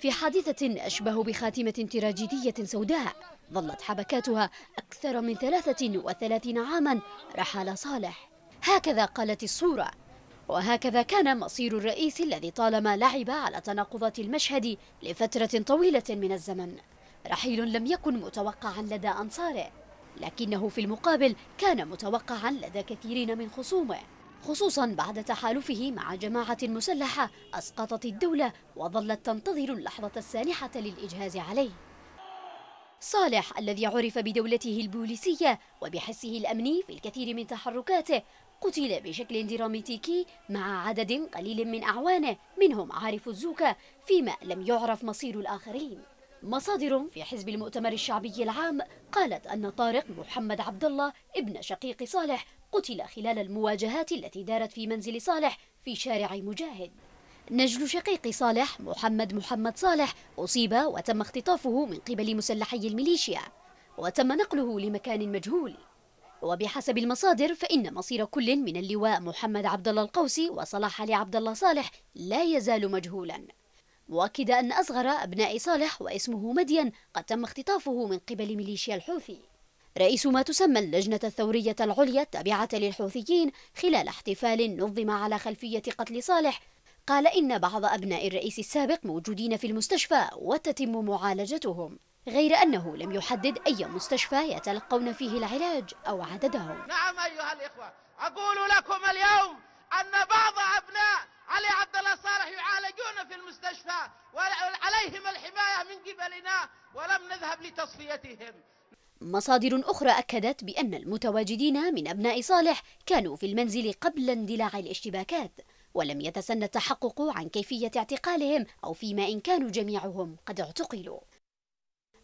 في حادثة أشبه بخاتمة تراجيدية سوداء ظلت حبكاتها أكثر من 33 عاما رحل صالح هكذا قالت الصورة وهكذا كان مصير الرئيس الذي طالما لعب على تناقضات المشهد لفترة طويلة من الزمن رحيل لم يكن متوقعا لدى أنصاره لكنه في المقابل كان متوقعا لدى كثيرين من خصومه خصوصا بعد تحالفه مع جماعة مسلحة أسقطت الدولة وظلت تنتظر اللحظة السانحة للإجهاز عليه صالح الذي عرف بدولته البوليسية وبحسه الأمني في الكثير من تحركاته قتل بشكل دراماتيكي مع عدد قليل من أعوانه منهم عارف الزوكا فيما لم يعرف مصير الآخرين مصادر في حزب المؤتمر الشعبي العام قالت أن طارق محمد عبد الله ابن شقيق صالح قتل خلال المواجهات التي دارت في منزل صالح في شارع مجاهد نجل شقيق صالح محمد محمد صالح أصيب وتم اختطافه من قبل مسلحي الميليشيا وتم نقله لمكان مجهول وبحسب المصادر فإن مصير كل من اللواء محمد عبد الله القوسي وصلاح علي عبد الله صالح لا يزال مجهولا مؤكد أن أصغر أبناء صالح واسمه مدين قد تم اختطافه من قبل ميليشيا الحوثي رئيس ما تسمى اللجنة الثورية العليا التابعة للحوثيين خلال احتفال نظم على خلفية قتل صالح قال إن بعض أبناء الرئيس السابق موجودين في المستشفى وتتم معالجتهم غير أنه لم يحدد أي مستشفى يتلقون فيه العلاج أو عددهم نعم أيها الإخوة أقول لكم اليوم أن بعض أبناء علي عبد الله صالح يعالجون في المستشفى وعليهم الحماية من قبلنا ولم نذهب لتصفيتهم مصادر أخرى أكدت بأن المتواجدين من أبناء صالح كانوا في المنزل قبل اندلاع الاشتباكات ولم يتسنى التحقق عن كيفية اعتقالهم أو فيما إن كانوا جميعهم قد اعتقلوا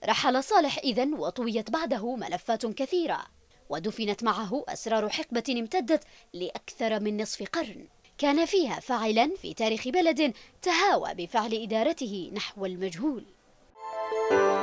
رحل صالح إذا وطويت بعده ملفات كثيرة ودفنت معه أسرار حقبة امتدت لأكثر من نصف قرن كان فيها فاعلا في تاريخ بلد تهاوى بفعل إدارته نحو المجهول